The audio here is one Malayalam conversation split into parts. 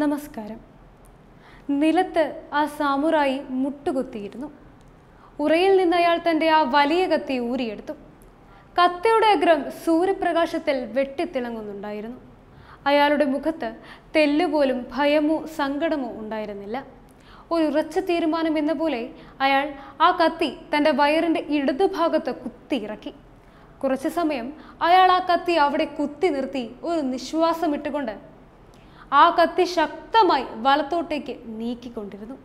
നമസ്കാരം നിലത്ത് ആ സാമുറായി മുട്ടുകുത്തിയിരുന്നു ഉറയിൽ നിന്ന് അയാൾ തൻ്റെ ആ വലിയ കത്തി ഊരിയെടുത്തു കത്തയുടെ അഗ്രം സൂര്യപ്രകാശത്തിൽ വെട്ടിത്തിളങ്ങുന്നുണ്ടായിരുന്നു അയാളുടെ മുഖത്ത് തെല്ലുപോലും ഭയമോ സങ്കടമോ ഉണ്ടായിരുന്നില്ല ഒരു ഉറച്ച തീരുമാനം എന്ന പോലെ അയാൾ ആ കത്തി തൻ്റെ വയറിൻ്റെ ഇടതുഭാഗത്ത് കുത്തിയിറക്കി കുറച്ചു സമയം അയാൾ ആ കത്തി അവിടെ കുത്തി നിർത്തി ഒരു നിശ്വാസമിട്ടുകൊണ്ട് ആ കത്തി ശക്തമായി വലത്തോട്ടേക്ക് നീക്കിക്കൊണ്ടിരുന്നു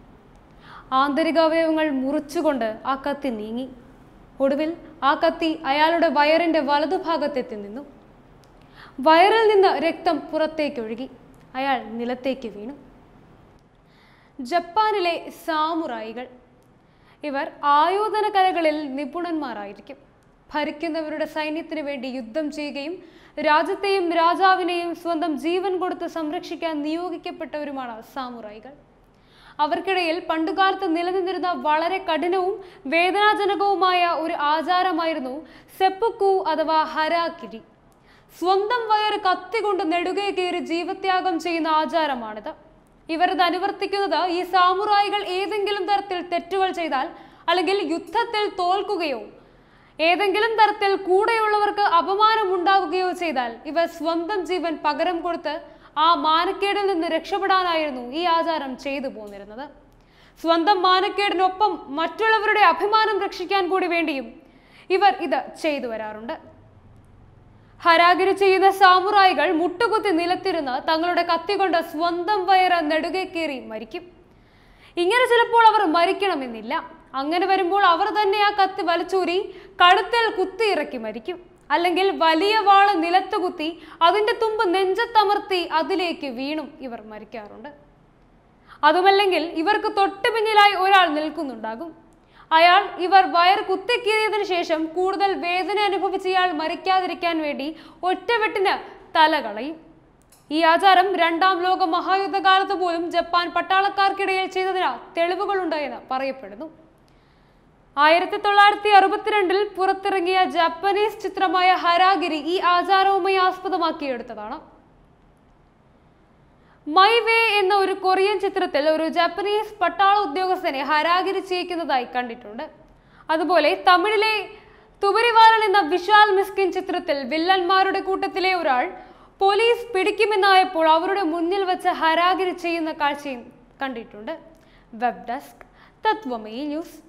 ആന്തരിക അവയവങ്ങൾ മുറിച്ചുകൊണ്ട് ആ കത്തി നീങ്ങി ഒടുവിൽ ആ കത്തി അയാളുടെ വയറിൻ്റെ വലതുഭാഗത്തെത്തി നിന്നു വയറിൽ നിന്ന് രക്തം പുറത്തേക്കൊഴുകി അയാൾ നിലത്തേക്ക് വീണു ജപ്പാനിലെ സാമുറായികൾ ഇവർ ആയോധന കലകളിൽ നിപുണന്മാരായിരിക്കും ഭരിക്കുന്നവരുടെ സൈന്യത്തിനു വേണ്ടി യുദ്ധം ചെയ്യുകയും രാജ്യത്തെയും രാജാവിനെയും സ്വന്തം ജീവൻ കൊടുത്ത് സംരക്ഷിക്കാൻ നിയോഗിക്കപ്പെട്ടവരുമാണ് സാമുറായികൾ അവർക്കിടയിൽ പണ്ടുകാലത്ത് നിലനിന്നിരുന്ന വളരെ കഠിനവും വേദനാജനകവുമായ ഒരു ആചാരമായിരുന്നു സെപ്പുക്കു അഥവാ ഹരാക്കിരി സ്വന്തം വയറ് കത്തികൊണ്ട് നെടുകെ കയറി ജീവത്യാഗം ചെയ്യുന്ന ആചാരമാണിത് ഇവരത് അനുവർത്തിക്കുന്നത് ഈ സാമുറായികൾ ഏതെങ്കിലും തരത്തിൽ തെറ്റുകൾ ചെയ്താൽ അല്ലെങ്കിൽ യുദ്ധത്തിൽ തോൽക്കുകയോ ഏതെങ്കിലും തരത്തിൽ കൂടെയുള്ളവർക്ക് അപമാനം ഉണ്ടാവുകയോ ചെയ്താൽ ഇവർ സ്വന്തം ജീവൻ പകരം കൊടുത്ത് ആ മാനക്കേടിൽ നിന്ന് രക്ഷപ്പെടാനായിരുന്നു ഈ ആചാരം ചെയ്തു പോന്നിരുന്നത് സ്വന്തം മാനക്കേടിനൊപ്പം മറ്റുള്ളവരുടെ അഭിമാനം രക്ഷിക്കാൻ കൂടി വേണ്ടിയും ഇവർ ഇത് ചെയ്തു വരാറുണ്ട് ഹരാഗിരി ചെയ്യുന്ന സാമുറായികൾ മുട്ടുകുത്തി നിലത്തിരുന്ന് തങ്ങളുടെ കൊണ്ട് സ്വന്തം വയറ് നെടുകെ കയറി മരിക്കും ഇങ്ങനെ ചിലപ്പോൾ അവർ മരിക്കണമെന്നില്ല അങ്ങനെ വരുമ്പോൾ അവർ തന്നെ ആ കത്ത് വലച്ചൂരി കഴുത്തിൽ കുത്തി ഇറക്കി മരിക്കും അല്ലെങ്കിൽ വലിയ വാള് നിലത്ത് കുത്തി അതിൻ്റെ തുമ്പ് നെഞ്ചത്തമർത്തി അതിലേക്ക് വീണും ഇവർ മരിക്കാറുണ്ട് അതുമല്ലെങ്കിൽ ഇവർക്ക് തൊട്ടു പിന്നിലായി ഒരാൾ നിൽക്കുന്നുണ്ടാകും അയാൾ ഇവർ വയർ കുത്തിക്കീറിയതിനു ശേഷം കൂടുതൽ വേദന അനുഭവിച്ച് ഇയാൾ മരിക്കാതിരിക്കാൻ വേണ്ടി ഒറ്റവെട്ടിന് തല കളയും ഈ ആചാരം രണ്ടാം ലോക മഹായുദ്ധകാലത്ത് പോലും ജപ്പാൻ പട്ടാളക്കാർക്കിടയിൽ ചെയ്തതിനാൽ തെളിവുകളുണ്ടായെന്ന് പറയപ്പെടുന്നു ആയിരത്തി തൊള്ളായിരത്തി അറുപത്തിരണ്ടിൽ പുറത്തിറങ്ങിയ ജാപ്പനീസ് ചിത്രമായ ഹരാഗിരി ഈ ആചാരവുമായി ആസ്പദമാക്കിയെടുത്തതാണ് മൈ വേ എന്ന ഒരു കൊറിയൻ ചിത്രത്തിൽ ഒരു ജാപ്പനീസ് പട്ടാള ഉദ്യോഗസ്ഥനെ ഹരാഗിരി ചെയ്യിക്കുന്നതായി കണ്ടിട്ടുണ്ട് അതുപോലെ തമിഴിലെ തുബരിവാലൻ എന്ന വിശാൽ മിസ്കിൻ ചിത്രത്തിൽ വില്ലന്മാരുടെ കൂട്ടത്തിലെ ഒരാൾ പോലീസ് പിടിക്കുമെന്നായപ്പോൾ അവരുടെ മുന്നിൽ വെച്ച് ഹരാഗിരി ചെയ്യുന്ന കാഴ്ചയും കണ്ടിട്ടുണ്ട് വെബ് ഡെസ്ക് തത്വമേ ന്യൂസ്